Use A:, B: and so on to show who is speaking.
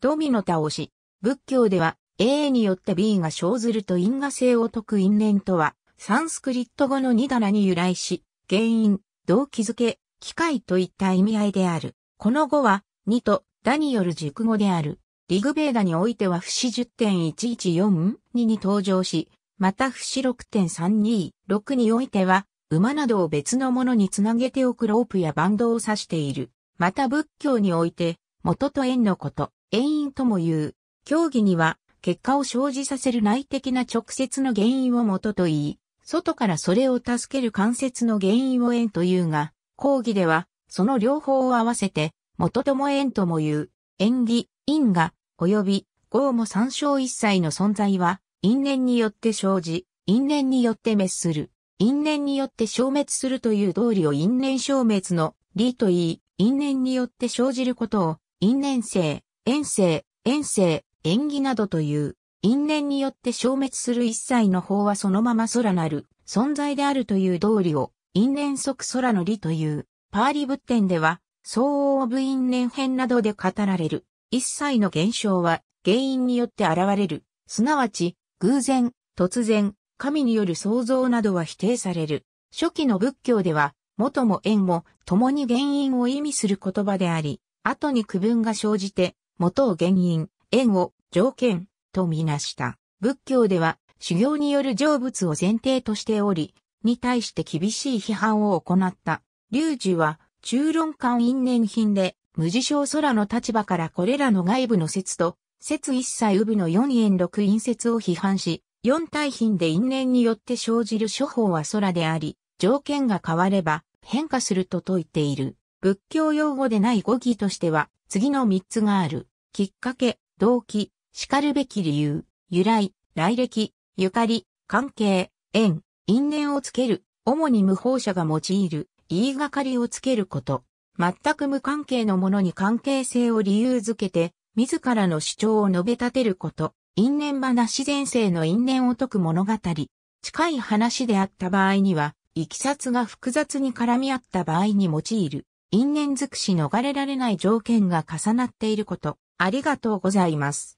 A: ドミの倒し。仏教では、A によって B が生ずると因果性を説く因縁とは、サンスクリット語の二棚に由来し、原因、動機づけ、機械といった意味合いである。この語は、二と、ダによる熟語である。リグベーダにおいては不死10.1142に登場し、また不死6.326においては、馬などを別のものにつなげておくロープやバンドを指している。また仏教において、元と縁のこと、原因とも言う。競技には、結果を生じさせる内的な直接の原因を元と言い、外からそれを助ける間接の原因を縁というが、講義では、その両方を合わせて、元とも縁とも言う、縁起、因果、及び、合も参照一切の存在は、因縁によって生じ、因縁によって滅する、因縁によって消滅するという道理を因縁消滅の理と言い、因縁によって生じることを、因縁性、遠征、遠征、縁起などという、因縁によって消滅する一切の法はそのまま空なる、存在であるという道理を、因縁即空の理という、パーリ仏典では、相応部因縁編などで語られる。一切の現象は、原因によって現れる。すなわち、偶然、突然、神による創造などは否定される。初期の仏教では、元も縁も、共に原因を意味する言葉であり、後に区分が生じて、元を原因、縁を条件とみなした。仏教では修行による成仏を前提としており、に対して厳しい批判を行った。龍樹は中論館因縁品で無事小空の立場からこれらの外部の説と、説一切部の4円6因説を批判し、4大品で因縁によって生じる処方は空であり、条件が変われば変化すると説いている。仏教用語でない語義としては、次の3つがある。きっかけ、動機、叱るべき理由、由来、来歴、ゆかり、関係、縁、因縁をつける、主に無法者が用いる、言いがかりをつけること。全く無関係のものに関係性を理由づけて、自らの主張を述べ立てること。因縁話前世の因縁を解く物語。近い話であった場合には、いきさつが複雑に絡み合った場合に用いる。因縁尽くし逃れられない条件が重なっていること。ありがとうございます。